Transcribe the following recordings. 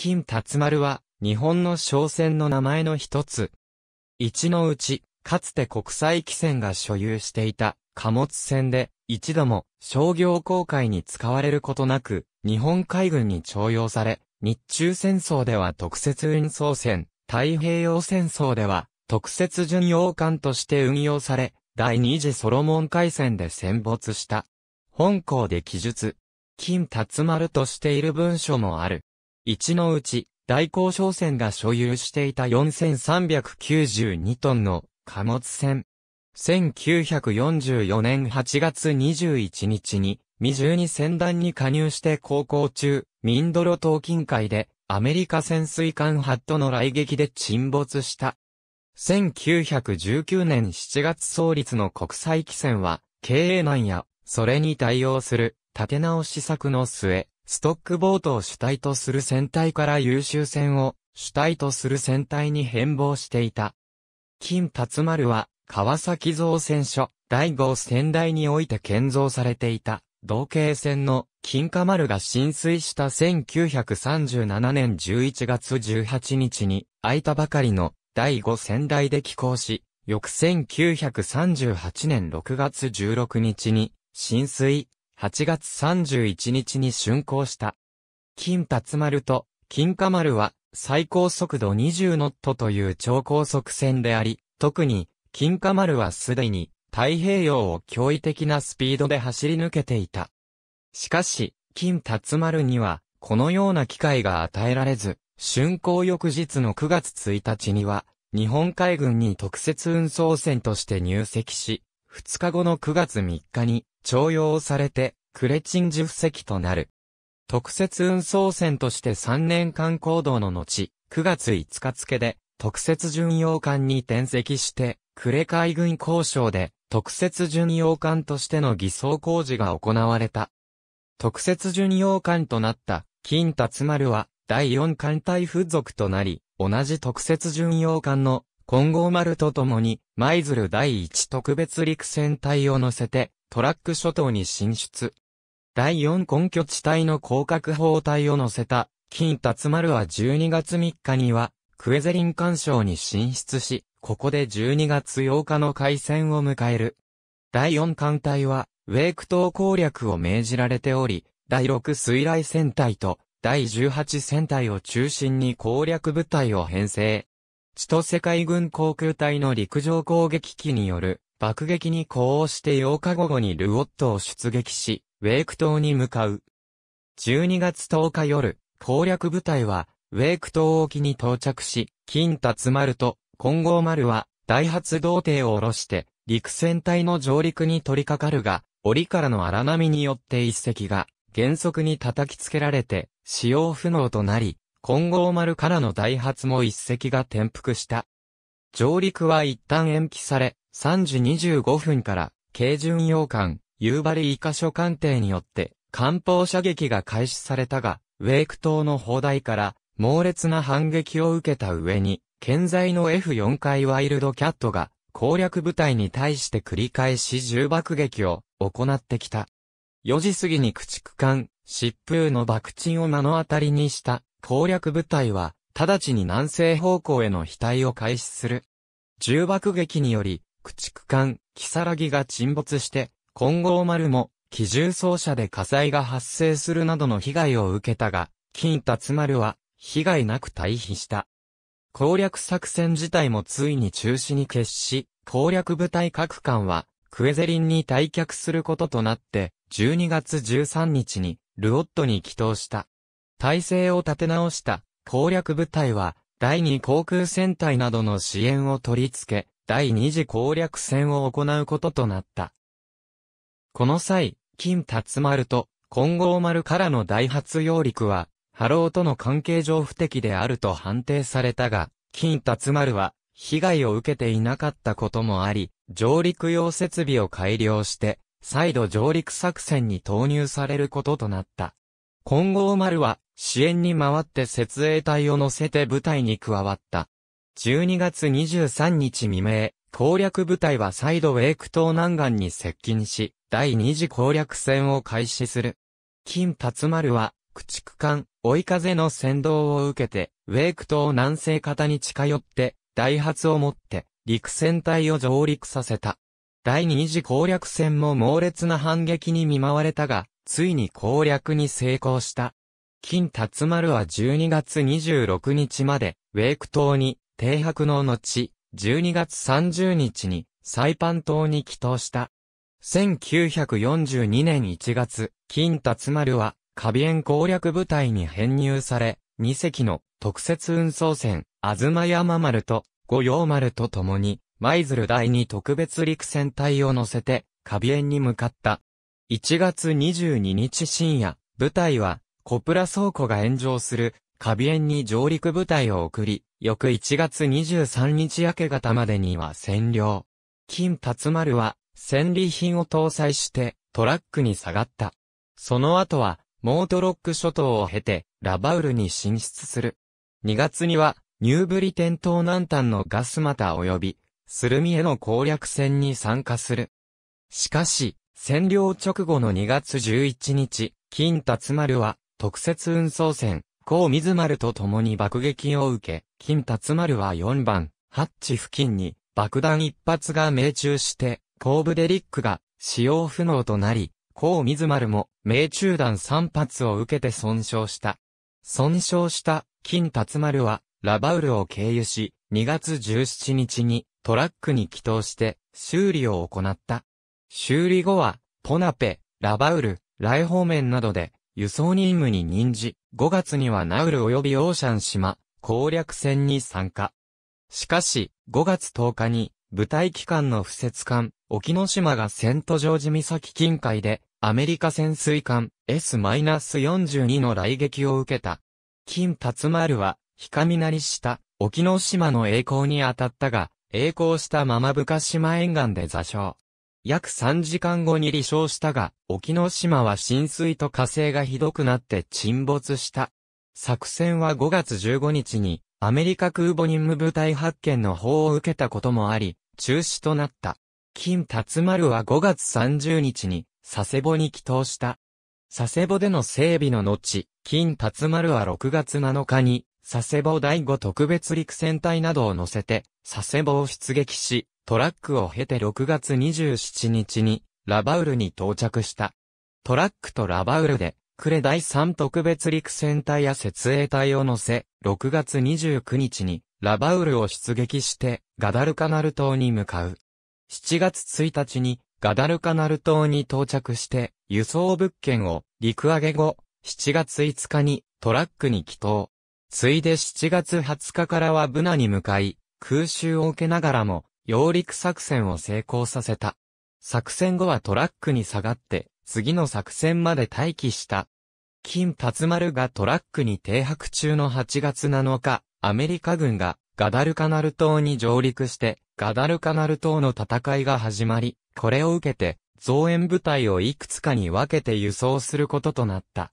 金辰丸は、日本の商船の名前の一つ。一のうち、かつて国際汽船が所有していた貨物船で、一度も商業航海に使われることなく、日本海軍に徴用され、日中戦争では特設運送船、太平洋戦争では特設巡洋艦として運用され、第二次ソロモン海戦で戦没した。本校で記述。金辰丸としている文書もある。一のうち、大交商船が所有していた4392トンの貨物船。1944年8月21日に、未十二船団に加入して航行中、ミンドロ島近海で、アメリカ潜水艦ハットの来撃で沈没した。1919年7月創立の国際汽船は、経営難や、それに対応する、立て直し策の末、ストックボートを主体とする船体から優秀船を主体とする船体に変貌していた。金辰丸は、川崎造船所、第五船台において建造されていた、同型船の金貨丸が浸水した1937年11月18日に、空いたばかりの第五船台で寄港し、翌1938年6月16日に、浸水、8月31日に竣工した。金達丸と金華丸は最高速度20ノットという超高速船であり、特に金華丸はすでに太平洋を驚異的なスピードで走り抜けていた。しかし、金達丸にはこのような機会が与えられず、竣工翌日の9月1日には、日本海軍に特設運送船として入籍し、2日後の9月3日に徴用されて、クレチンジ布石となる。特設運送船として3年間行動の後、9月5日付で、特設巡洋艦に転籍して、クレ海軍交渉で、特設巡洋艦としての偽装工事が行われた。特設巡洋艦となった、金達丸は、第4艦隊付属となり、同じ特設巡洋艦の金剛丸と共に、舞鶴第1特別陸戦隊を乗せて、トラック諸島に進出。第4根拠地帯の広角砲隊を乗せた、金達丸は12月3日には、クエゼリン艦礁に進出し、ここで12月8日の海戦を迎える。第4艦隊は、ウェイク島攻略を命じられており、第6水雷戦隊と、第18戦隊を中心に攻略部隊を編成。千歳海軍航空隊の陸上攻撃機による爆撃に呼応して8日午後にルオットを出撃し、ウェイク島に向かう。12月10日夜、攻略部隊は、ウェイク島沖に到着し、金達丸と、金剛丸は、大発動艇を下ろして、陸戦隊の上陸に取り掛かるが、檻からの荒波によって一隻が、原則に叩きつけられて、使用不能となり、金剛丸からの大発も一隻が転覆した。上陸は一旦延期され、3時25分から、軽巡洋艦、夕張一箇所艦艇によって、艦砲射撃が開始されたが、ウェイク島の砲台から、猛烈な反撃を受けた上に、健在の F4 回ワイルドキャットが、攻略部隊に対して繰り返し重爆撃を行ってきた。4時過ぎに駆逐艦、疾風の爆沈を目の当たりにした攻略部隊は、直ちに南西方向への飛隊を開始する。重爆撃により、駆逐艦、キサラギが沈没して、金剛丸も、機銃装車で火災が発生するなどの被害を受けたが、金達丸は、被害なく退避した。攻略作戦自体もついに中止に決し、攻略部隊各艦は、クエゼリンに退却することとなって、12月13日に、ルオットに帰投した。体制を立て直した攻略部隊は、第2航空戦隊などの支援を取り付け、第2次攻略戦を行うこととなった。この際、金達丸と金剛丸からの大発揚陸は、ハローとの関係上不適であると判定されたが、金達丸は、被害を受けていなかったこともあり、上陸用設備を改良して、再度上陸作戦に投入されることとなった。金剛丸は、支援に回って設営隊を乗せて部隊に加わった。12月23日未明、攻略部隊は再度ウェイク島南岸に接近し、第二次攻略戦を開始する。金辰丸は、駆逐艦、追い風の先導を受けて、ウェイク島南西方に近寄って、大発を持って、陸戦隊を上陸させた。第二次攻略戦も猛烈な反撃に見舞われたが、ついに攻略に成功した。金辰丸は12月26日まで、ウェイク島に停泊の後、12月30日にサイパン島に帰島した。1942年1月、金辰丸は、カビエン攻略部隊に編入され、2隻の特設運送船、あずま山丸と五葉丸と共に、舞鶴第2特別陸戦隊を乗せて、カビエンに向かった。1月22日深夜、部隊は、コプラ倉庫が炎上する、カビエンに上陸部隊を送り、翌1月23日明け方までには占領。金辰丸は、戦利品を搭載して、トラックに下がった。その後は、モートロック諸島を経て、ラバウルに進出する。2月には、ニューブリテン島南端のガスマタ及び、スルミへの攻略戦に参加する。しかし、占領直後の2月11日、金辰丸は、特設運送船、高水丸と共に爆撃を受け、金達丸は4番、ハッチ付近に爆弾一発が命中して、後部デリックが使用不能となり、高水丸も命中弾3発を受けて損傷した。損傷した金達丸はラバウルを経由し、2月17日にトラックに帰投して修理を行った。修理後は、ポナペ、ラバウル、ライ方面などで輸送任務に任じ、5月にはナウル及びオーシャン島、攻略戦に参加。しかし、5月10日に、部隊機関の不設艦、沖ノ島がセントジョージ岬近海で、アメリカ潜水艦 S-42 の来撃を受けた。金達丸は、ひかみなりした沖ノ島の栄光に当たったが、栄光したまま深島沿岸で座礁。約3時間後に離礁したが、沖ノ島は浸水と火星がひどくなって沈没した。作戦は5月15日に、アメリカ空母任務部隊発見の報を受けたこともあり、中止となった。金達丸は5月30日に、佐世保に帰島した。佐世保での整備の後、金達丸は6月7日に、佐世保第5特別陸戦隊などを乗せて、佐世保を出撃し、トラックを経て6月27日にラバウルに到着した。トラックとラバウルで、クレ第3特別陸戦隊や設営隊を乗せ、6月29日にラバウルを出撃して、ガダルカナル島に向かう。7月1日にガダルカナル島に到着して、輸送物件を陸揚げ後、7月5日にトラックに帰投。ついで7月20日からはブナに向かい、空襲を受けながらも、揚陸作戦を成功させた。作戦後はトラックに下がって、次の作戦まで待機した。金辰丸がトラックに停泊中の8月7日、アメリカ軍がガダルカナル島に上陸して、ガダルカナル島の戦いが始まり、これを受けて、増援部隊をいくつかに分けて輸送することとなった。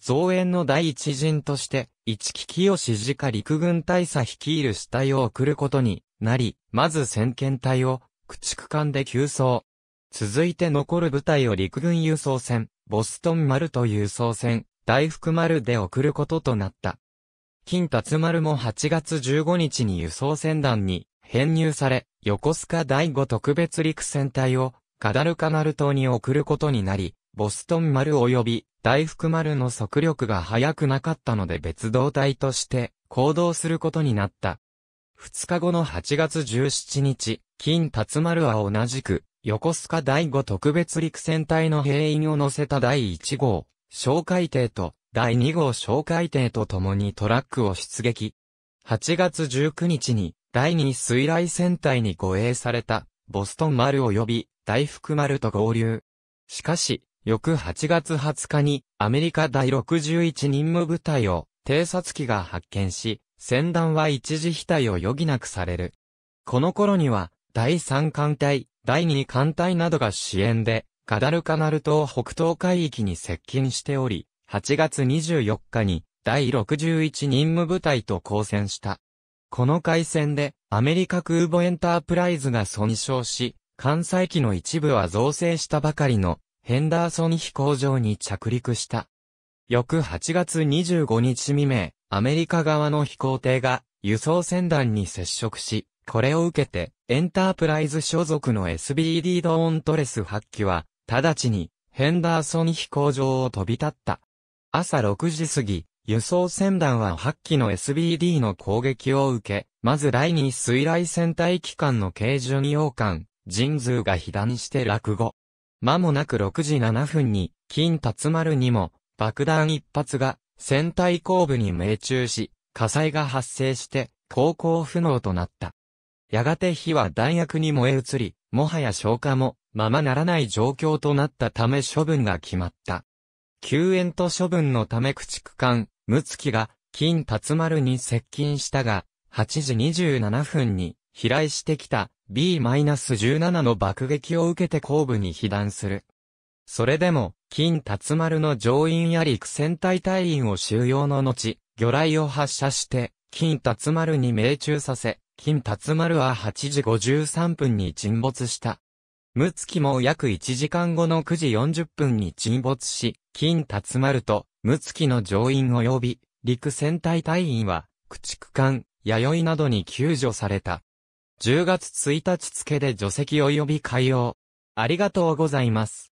増援の第一陣として、一木清志次下陸軍大佐率いる死体を送ることになり、まず先遣隊を駆逐艦で急走。続いて残る部隊を陸軍輸送船、ボストン丸と輸送船、大福丸で送ることとなった。金達丸も8月15日に輸送船団に編入され、横須賀第5特別陸戦隊をカダルカナル島に送ることになり、ボストン丸及び大福丸の速力が速くなかったので別動隊として行動することになった。2日後の8月17日、金辰丸は同じく、横須賀第5特別陸戦隊の兵員を乗せた第1号、小海艇と、第2号小海艇と共にトラックを出撃。8月19日に、第2水雷戦隊に護衛された、ボストン丸及び、大福丸と合流。しかし、翌8月20日に、アメリカ第61任務部隊を、偵察機が発見し、戦団は一時非対を余儀なくされる。この頃には、第三艦隊、第二艦隊などが支援で、ガダルカナル島北東海域に接近しており、8月24日に第61任務部隊と交戦した。この海戦でアメリカ空母エンタープライズが損傷し、艦載機の一部は造成したばかりのヘンダーソン飛行場に着陸した。翌8月25日未明、アメリカ側の飛行艇が輸送船団に接触し、これを受けて、エンタープライズ所属の SBD ドーントレス8機は、直ちにヘンダーソン飛行場を飛び立った。朝6時過ぎ、輸送船団は8機の SBD の攻撃を受け、まず第2水雷戦隊機関の軽巡洋艦、人数が被弾して落語。間もなく6時7分に、金達丸にも、爆弾一発が船体後部に命中し、火災が発生して航行不能となった。やがて火は弾薬に燃え移り、もはや消火もままならない状況となったため処分が決まった。救援と処分のため駆逐艦、ムツキが金辰丸に接近したが、8時27分に飛来してきた B-17 の爆撃を受けて後部に被弾する。それでも金辰丸の乗員や陸戦隊隊員を収容の後、魚雷を発射して、金辰丸に命中させ、金辰丸は8時53分に沈没した。ムツキも約1時間後の9時40分に沈没し、金辰丸とムツキの乗員及び陸戦隊隊員は駆逐艦、弥生などに救助された。10月1日付で除籍及び海洋。ありがとうございます。